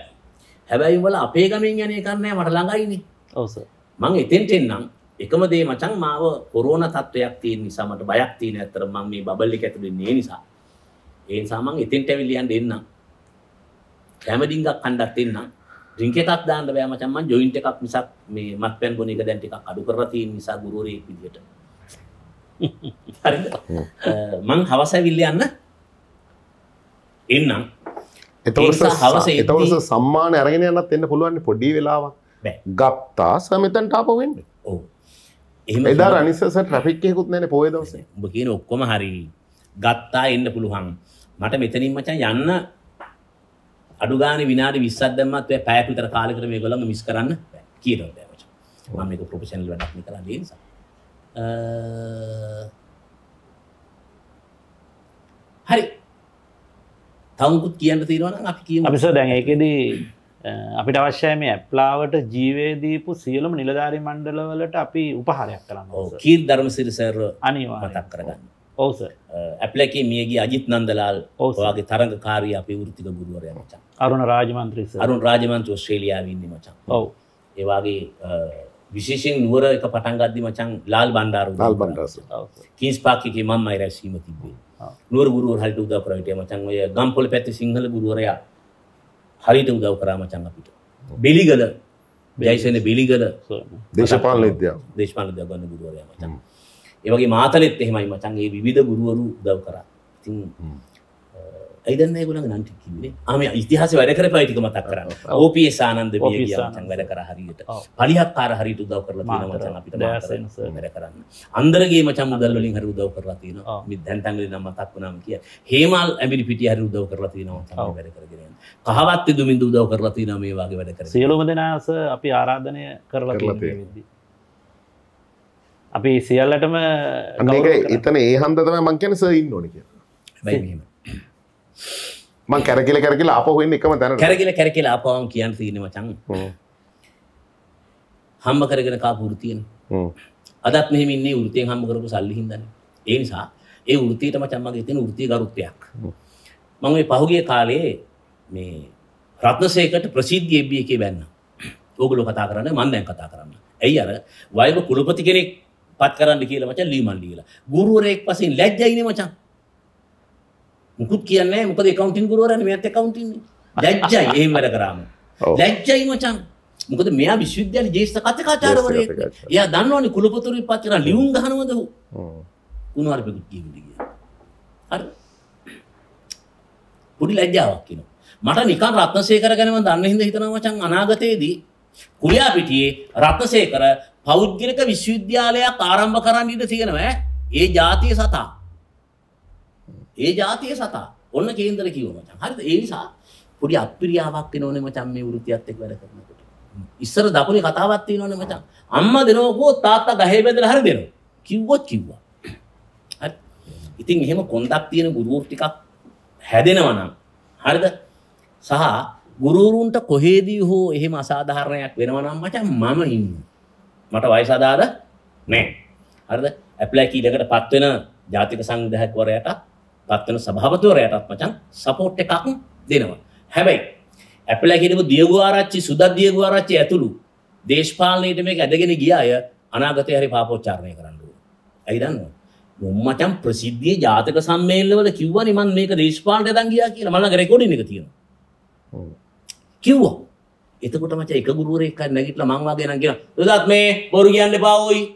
හැබැයි උඹලා අපේ ගමෙන් යන්නේ කන්නේ මට ළඟයිනේ. ඔව් සර්. මං එතෙන්ට එන්නම් එකම දේ මචං මාව කොරෝන තත්ත්වයක් තියෙන නිසා මට බයක් තියෙන අතර මම මේ බබල් එක ඇතුලේ ඉන්නේ නිසා ඒ නිසා මං එතෙන්ට ඇවිල්ලා යන්න එන්නම් කැමඩින්ගක් කණ්ඩක් එන්නම් ඩ්‍රින්ක් එකක් දාන්න බෑ මචං මං ජොයින්ට් එකක් මිසක් මේ මත්පැන් බොන එක දැන් ටිකක් අඩු කරලා තියෙන නිසා ගුරුවරයෙක් විදියට හරිද මං හවස ඇවිල්ලා යන්න එන්නම් එතකොට හවස එතකොට සම්මාන අරගෙන යන්නත් එන්න පුළුවන් පොඩි වෙලාවක් ගත්තා සමතන් ටාපවෙන්න ඕ එදා රනිසස ට්‍රපික්කයකුත් නැන පොයදවස උඹ කියන ඔක්කොම හරි ගත්තා එන්න පුළුවන් මට මෙතනින් මචන් යන්න අඩුගාන විනාඩි විස්සදමත් පැෑපිතර කාලකර මේ ගොලම මිස් කරන්න කියරට මේක ප්‍රපෂනල් වැඩක්ම කර දේස හරි තවකුත් කියන්න තීරවන අපි කිය අපිස දැන් ඒකෙදී අපිට අවශ්‍යය මේ ඇප්ලාවට ජීවේදීපු සියලුම නිලධාරි මණ්ඩලවලට අපි උපහරයක් කරන්න කීත් ධර්ම සිරිසර අනිවා මතක් කරගන්න ඔවස ඇප්ලැකේ මියගේ අජිත් නන්දලාල් ඔවාගේ තරඟ කාරී අපි ෘතික ගුරුවරය මචා අරුණ රාජමන්ත්‍රීස අරුන් රාජමන්ත්‍ර ශ්‍රේලියාවන්දි මචා ඔව ඒවාගේ විශේෂෙන් නුවර එක පටන්ගද්දි මචන් ලාල් බණ්ඩාරු ල් බන්ඩස කින්ස් පාකිකේ මම් අයි රැසීම තිබේ නුවර ගුරුව හල්ට උදා කරට මචන් ඔය ගම්පොල පැත්ති සිංහල ගුරුවරයා හරිට උදව් කරා මචන් අපිට. බෙලිගල ජයිසන බෙලිගල දේශපාලන විද්‍යාව දේශපාලන විද්‍යාව ගන්න ගුරුවරයා මචන්. ඒ වගේ මාතලෙත් එහෙමයි මචන් ඒ විවිධ ගුරුවරු උදව් කරා. ඉතින් ඇයිදන්න ගුලන් නන්ට කිවේ ම ඉතිහාස වැඩ කර පයිතික මතක් කරන්න ඕපේ සානන්ද ියන් වැඩ කර හරියට පලිහත් පාර හරිට උදව කරලා මචන් අපිට වැඩ කරන්න අන්දරගේ මචන් මුදල්ලින් හර උදව කරලා තින දැන්තන්ගල නම් මතක් වුණම කිය හේමල් ඇමිි පිටි හරි උදව කරලා තිනවා වැඩ කරගෙන කහවත් දුමින් උදව කරලා තින මේ වගේ වැඩ කර සියලුම දෙනාස අපි ආරාධනය කරලා කරලා අපි සියල්ලටම එතන ඒ හන්දතම මංකැනස ඉන්න ඕනක බැ මං කැරකිල කරකිල අපහුවෙන් එකම තැන කැරකිල කැරකිල අපවන් කියන්න තියන මචන් හම්ම කරගෙන කාපු ෘතියෙන් අදත් මෙහමින්නේ ෘතියෙන් හම්ම කරපු සල්ලි හිදන්න ඒ නිසා ඒ ෘතියට මචම්මගේ තින ෘති ගරුත්වයක් මං මේ පහුගේ කාලයේ මේ රත්නසේකට ප්‍රසිද්ධ එබ්බිය එකේ බැන්න ඕගලො කතා කරන්න මන් දැන් කතා කරන්න ඇයි අර වයව කුළුපති කෙනෙක් පත් කරන්න කියලා මචන් ලීමන් ලීලා ගුරුවරයෙක් පසින් ලැජ්ජයිනේ මචන් මුකුත් කියන්නේ මොකද එකකවුන්ටින් ගුරුවරයනේ මෙයාත් එකකවුන්ටින්නේ ලැජ්ජයි එහෙම වැඩ කරාම ලැජ්ජයි මචං මොකද මෙයා විශ්වවිද්‍යාලේ ජ්‍යෙෂ්ඨ කථිකාචාර්යවරයෙක් එයා දන්නවනේ කුලපතුරු විපත් කරන ලියුම් ගහනවද ඔහු කුණුවරපෙකුත් කියන්නේ කියලා හරි පොඩි ලැජ්ජාවක් කියනවා මට නිකන් රත්නසේකර ගැන මම දන්න හින්දා හිතනවා මචං අනාගතයේදී කුලියා පිටියේ රත්නසේකර පෞද්ගලික විශ්වවිද්‍යාලයක් ආරම්භ කරන්න ඉඩ තියෙනවා ඒ ජාතිය සතා ඒ જાතිය සතා. ඔන්න කේන්දර කිව්ව මචං. හරිද? ඒ නිසා පොඩි අප්‍රියාවක් වෙනෝනේ මචං මේ වෘත්තියත් එක්ක වැඩ කරනකොට. ඉස්සර දකුණේ කතාවක් තියෙනවනේ මචං. අම්මා දෙනවකෝ තාත්තා ගහේ බෙදලා හරි දෙනවා. කිව්වොත් කිව්වා. හරි. ඉතින් එහෙම කොන්දක් තියෙන ගුරුවරු ටිකක් හැදෙනවා නම් හරිද? සහ ගුරුවරුන්ට කොහේදී හෝ එහෙම අසාධාරණයක් වෙනවා නම් මචං මම ඉන්නවා. මට වයස අදාළ නැහැ. හරිද? ඇප්ලයි කීඩකට පත් වෙන ජාතික සංවිධායකවරයාට පත්වන සභාවතුවරයටත් මචන් සපෝට් එකක් දෙනවා. හැබැයි ඇපල හිටපු දියගු ආරච්චි සුදත් දියගු ආරච්චි ඇතුළු දේශපාලනයට මේක ඇදගෙන ගිය අය අනාගතය හරි පාපෝච්චාරණය කරන්න ඕන. ඇයි දන්නවද? මුම්මචන් ප්‍රසිද්ධිය ජාතක සම්මේලනවල කිව්වනේ මම මේක දේශපාලනයට දන් ගියා කියලා. මම ළඟ රෙකෝඩින් එක තියෙනවා. ඔව්. කිව්වා. එතකොට මචං එක ගුරුවරයෙක් හරි නැගිටලා මං වාගේ නම් කියනවා. "සුදත් මේ බොරු කියන්න එපා ඕයි."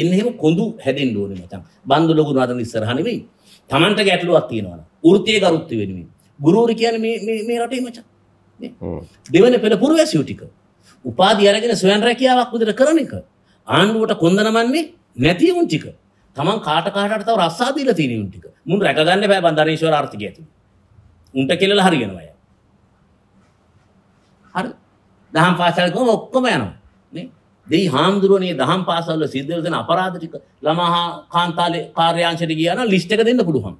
එන්න එහෙම කොඳු හැදෙන්න ඕනේ මචං. බන්දු ලොකුන අතන ඉස්සරහ නෙමෙයි. Tamanට ගැටලුවක් තියෙනවා. වෘත්තීය කරුත්ති වෙනුවෙන්. ගුරුවරු කියන්නේ මේ මේ මේ රටේ මචං. නේ? දෙවන පෙළ පුරවැසියෝ ටික. උපාධි අරගෙන සොයන් රැකියාවක් විදිහට කරන එක. ආණ්ඩුවට කොන්දනමන්නේ නැති උන් ටික. Taman කාට කාටට තව රස්සා දීලා තියෙන උන් ටික. මුන් රැකගන්න බෑ බන්දරේශ්වර ආර්ථිකය ඇතුළේ. උන්ට කෙලලා හරියනවා. හරි. දහම් පාසල් කොහොම ඔක්කොම යනවා. දෙයි හාමුදුරුවනේ දහම් පාසල්ල සිද්ධව දෙන අපරාධ ටික ළමහා කාන්තාලේ කාර්යාංශයට ගියා නම් ලිස්ට් එක දෙන්න පුළුවන්.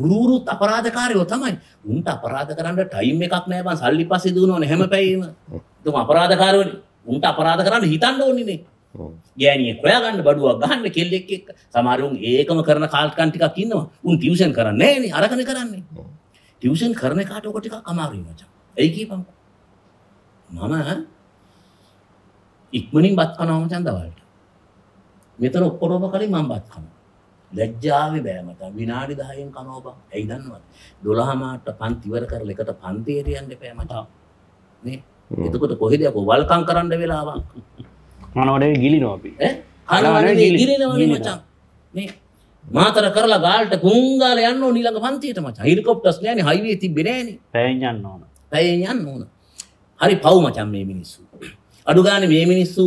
ගුරුරුත් අපරාධකාරයෝ තමයි. උන්ට අපරාධ කරන්න ටයිම් එකක් නැහැ බං සල්ලි පස්සේ දුවනවනේ හැම පැයෙම. දුම අපරාධකාරයෝනේ. උන්ට අපරාධ කරන්න හිතන්න ඕනේ නේ. ගෑනියෙක් හොයාගන්න බඩුවක් ගන්න කෙල්ලෙක් එක්ක සමහර උන් ඒකම කරන කාල්කන් ටිකක් ඉන්නවා. උන් ටියුෂන් කරන්නේ නැහැ නේ අරගෙන කරන්නේ. ටියුෂන් කරන කාට ඔක ටිකක් අමාරුයි මචං. එයි කියපන්කෝ. මම ඉක්මනින් බත් කනවා මචන් දවල්ට. මෙතන ඔක්කොරෝම කලින් මම බත් කනවා. ලැජ්ජාවේ බෑ මට. විනාඩි 10න් කනවා බං. ඇයි දන්නවද? 12 මාට පන්ති ඉවර කරලා එකට පන්තියට යන්න එපා මචං. නේ? එතකොට කොහෙද යකෝ වල්කම් කරන්න වෙලාවක්. මනෝඩේ ගිලිනවා අපි. ඈ? හරවනේ ගිලිනවනේ මචං. නේ? මාතර කරලා ගාල්ට කුංගාල යන්න ඕන ඊළඟ පන්තියට මචං. හෙලිකොප්ටර්ස් නෑනේ හයිවේ තිබ්බේ නෑනේ. පැයෙන් යන්න ඕන. පැයෙන් යන්න ඕන. හරි පව් මචං මේ මිනිස්සු. අඩුගාන මේ මිනිස්සු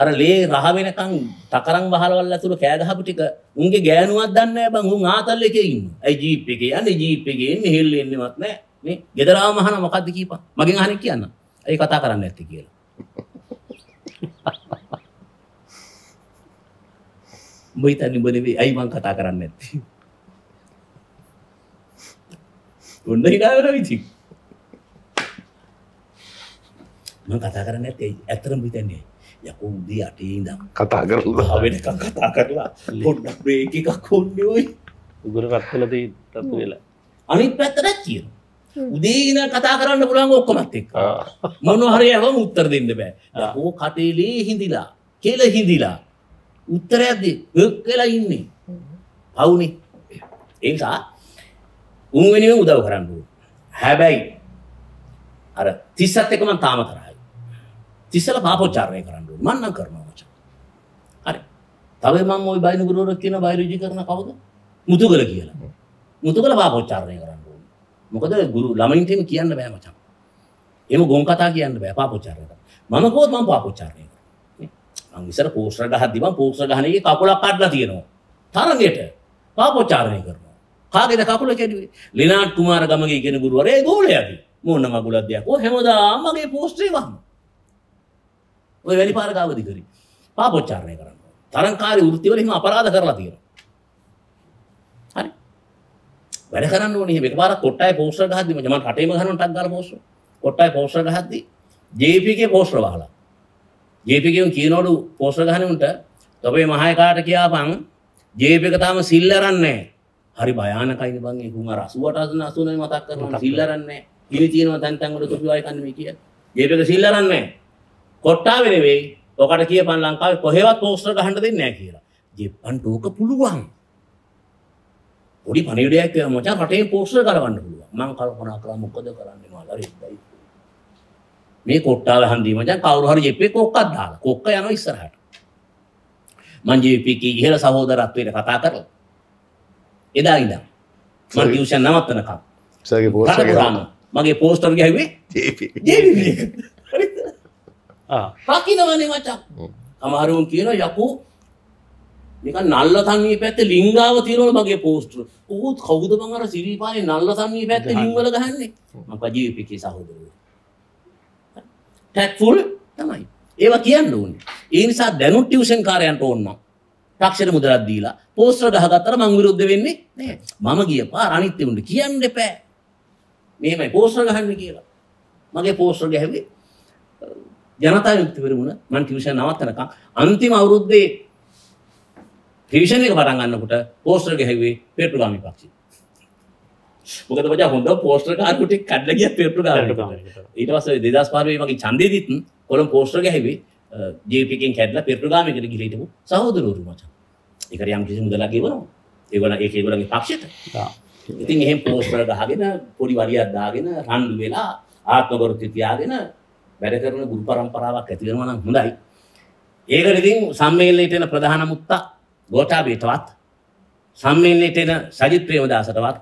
අර ලේ රහවෙනකං තකරං වහලවල් ඇතුළ කෑගහපු ටික උන්ගේ ගෑනුවත් දන්න බං උන් ආතල් එකේ ඉන්න ඇයි ජීප් එකේ යන්නේ ජීප් එකේ එන්නේ හෙල්ල එන්නේවත් නැහැ මේ ගෙදරාම අහන මොකද්ද කියපන් මගෙන් අහන්න කියන්න ඇයි කතා කරන්න ඇත්තේ කියලා මොහිතන්නේ උඹ නෙවෙයි ඇයි මං කතා කරන්න ඇත්තේ ඔන්න හිනාවෙනවා ඉතින් ම කතා කරන්න ඇත් ඇතරම හිතන්නේ යකු උදී අටේ දම් කතා කරලා වෙනකම් කතා කරලා පොඩ්ඩක් බ්‍රේක එකක් කොන්්ඩෝයි උගර කත්තලද තතු වෙලා අනිත් පැත්තරත් කියන උදේන කතා කරන්න පුළන් ඔක්කොමත් එක් මොනහරය ඇවම උත්තර දෙන්න බෑ හෝ කටේලේ හිඳලා කියල හිඳලා උත්තර ඇද කියලා ඉන්නේ පවුනේ ඒසා උන්වෙනිව උදව කරන්න හැබැයි අර තිස්සත් එකම තාම කරා තිස්සල පාපොච්චාරණය කරන්න මන්නම් කරනවා මචන් හරි තව මම ওই බයින ගුරුවරයෙක් කියන බයෝලොජි කරන කවුද මුතුගල කියලා මුතුගල පාපොච්චාරණය කරන්න ඕනේ මොකද ගුරු ළමයින්ට එහෙම කියන්න බෑ මචන් එහෙම ගොන් කතා කියන්න බෑ පාපොච්චාරණය කරන්න මම කොහොමද මම පාපොච්චාරණය කරන්නේ මං ඉස්සර පෝස්ටර් ගහද්දි මම පෝස්ටර් ගහන එකේ කකුලක් අඩලා තියෙනවා තරගයට පාපොච්චාරණය කරනවා කාගේද කකුල කැඩුවේ ලිනාඩ් කුමාර ගමගේ කියන ගුරුවරයා ඒ ගෝලයාගේ මොන මගුලක් දෙයක් ඔය හැමදාම මගේ පෝස්ටරේ වහනවා ඔය වැලිපාර කාවදී කරේ. පාපොච්චාරණය කරනවා. තරංකාරී වෘත්තිවල එහෙම අපරාධ කරලා තියෙනවා. හරි. වැඩ කරන්න ඕනේ එහෙම එකපාරක් කොට්ටායේ පෝස්ටර් ගහද්දි මම රටේම ගහනවා ටක් ගාලා පෝස්ටර්. කොට්ටායේ පෝස්ටර් ගහද්දි JP ගේ පෝස්ටර් වහලා. JP ගෙන් කියනවලු පෝස්ටර් ගහන උන්ට "තොපේ මහේකාට කියාපන් JP එක තාම සිල් අරන්නේ හරි භයානකයිනේ බං ඒක උන් අර 88 89 මතක් කරනවා සිල් අරන්නේ. ඉනි තියෙනවා තැන් තැන් වල තොපි වයි කන්නේ මේ කියලා. JP එක සිල් අරන්නේ නැහැ. කොට්ටාව නෙවෙයි ඔකට කියපන් ලංකාවේ කොහෙවත් පෝස්ටර් ගහන්න දෙන්නේ නැහැ කියලා. ජෙප්පන්ට ඕක පුළුවන්. පොඩි පණිවිඩයක් කියලා මචං රටේ පෝස්ටර් කරවන්න පුළුවන්. මම කල්පනා කළා මොකද කරන්නේ මාලා රෙද්දයි. මේ කොට්ටාව හන්දී මචං කවුරු හරි ජෙප්පේ කොක්කක් දාලා. කොක්ක යනවා ඉස්සරහට. මං ජෙප්පේ කී ඉහළ සහෝදරත්වයට කතා කරලා. එදා ඉඳන් මම ටියුෂන් නවත්තනකම්. සගේ පෝස්ටර් මගේ පෝස්ටර් ගැහුවේ ජෙප්පේ. ජෙප්පේ. රකිනවනේ මචං. සමහරුන් කියනවා යකෝ නිකන් නල්ල සංගී පැත්තේ ලිංගාව තියෙනවලු මගේ පෝස්ටර්. ඕත් කවුද මං අර සිරිපාලේ නල්ල සංගී පැත්තේ ලිංගවල ගහන්නේ? මම ජීවිතේ සහෝදරයෝ. ටැක්ෆුල් තමයි. ඒවා කියන්න ඕනේ. ඒ නිසා දැනුත් ටියුෂන් කාරයන්ට ඕන නම් ටක්ෂර මුදලක් දීලා පෝස්ටර් ගහගත්තට මං විරුද්ධ වෙන්නේ නැහැ. මම ගියපා අනිත් උන්ට කියන්න එපා. මෙහෙමයි පෝස්ටර් ගහන්න කියලා. මගේ පෝස්ටර් ගැහුවේ ජනතා යුක්තිවරමුණ මන් ටියුෂන් නවත්තනකම් අන්තිම අවුරුද්දේ ටියුෂන් එක පටන් ගන්නකොට පෝස්ටර් ගහුවේ පෙට්‍රෝගාමි පක්ෂේ. මොකද මචං හොඳ පෝස්ටර් කාර්කුටි කඩලා ගියා පෙට්‍රෝගාමි. ඊට පස්සේ 2005 මගේ ඡන්දෙදිත් කොළඹ පෝස්ටර් ගහුවේ JP කින් කැඩලා පෙට්‍රෝගාමිකට ගිහින් හිටපු සහෝදරවරු මචං. ඒකට යම් කිසි මුදලක් ගෙවනවා. ඒගොල්ලෝ ඒක ඒගොල්ලන්ගේ පක්ෂයට. ඉතින් එහෙම පෝස්ටර් ගහගෙන පොඩි වරියක් දාගෙන රණ්ඩු වෙලා ආත්මගරුත්‍ය තියාගෙන වැඩ කරන ගුරු පරම්පරාවක් ඇති වෙනවා නම් හොඳයි. ඒකට ඉතින් සම්මේලනයේට එන ප්‍රධාන මුත්තා ගෝඨාභයටවත් සම්මේලනයේට එන සජිත් ප්‍රේමදාසටවත්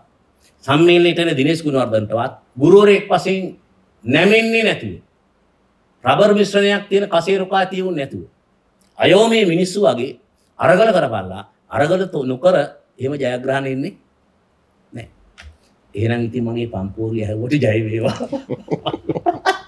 සම්මේලනයේට එන දිනේෂ් ගුණවර්ධනටවත් ගුරුවරයෙක් වශයෙන් නැමෙන්නේ නැතුව රබර් මිශ්‍රණයක් තියෙන කසේ රුකා තියුනේ නැතුව අයෝ මේ මිනිස්සු වගේ අරගල කරපල්ලා අරගල නොකර එහෙම ජයග්‍රහණ එන්නේ නැහැ. එහෙනම් ඉතින් මගේ පම්පෝරිය හැවුවට ජය වේවා.